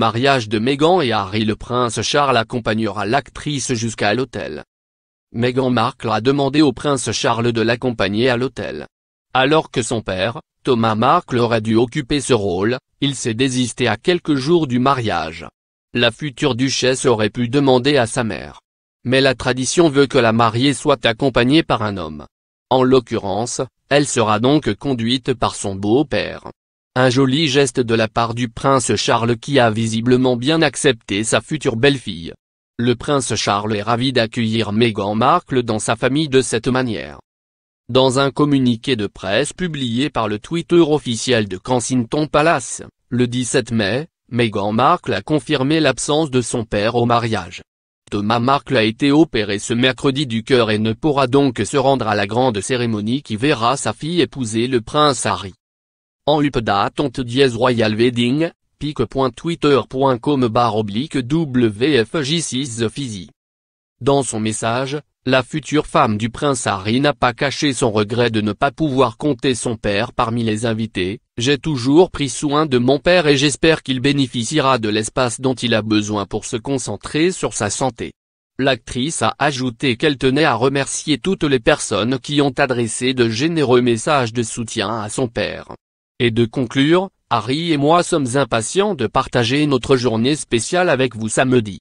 mariage de Meghan et Harry le prince Charles accompagnera l'actrice jusqu'à l'hôtel. Meghan Markle a demandé au prince Charles de l'accompagner à l'hôtel. Alors que son père, Thomas Markle aurait dû occuper ce rôle, il s'est désisté à quelques jours du mariage. La future duchesse aurait pu demander à sa mère. Mais la tradition veut que la mariée soit accompagnée par un homme. En l'occurrence, elle sera donc conduite par son beau-père. Un joli geste de la part du prince Charles qui a visiblement bien accepté sa future belle-fille. Le prince Charles est ravi d'accueillir Meghan Markle dans sa famille de cette manière. Dans un communiqué de presse publié par le Twitter officiel de Kensington Palace, le 17 mai, Meghan Markle a confirmé l'absence de son père au mariage. Thomas Markle a été opéré ce mercredi du cœur et ne pourra donc se rendre à la grande cérémonie qui verra sa fille épouser le prince Harry en update dièse royal wedding, pic.twitter.com WFJ6 The Dans son message, la future femme du prince Harry n'a pas caché son regret de ne pas pouvoir compter son père parmi les invités, j'ai toujours pris soin de mon père et j'espère qu'il bénéficiera de l'espace dont il a besoin pour se concentrer sur sa santé. L'actrice a ajouté qu'elle tenait à remercier toutes les personnes qui ont adressé de généreux messages de soutien à son père et de conclure, Harry et moi sommes impatients de partager notre journée spéciale avec vous samedi.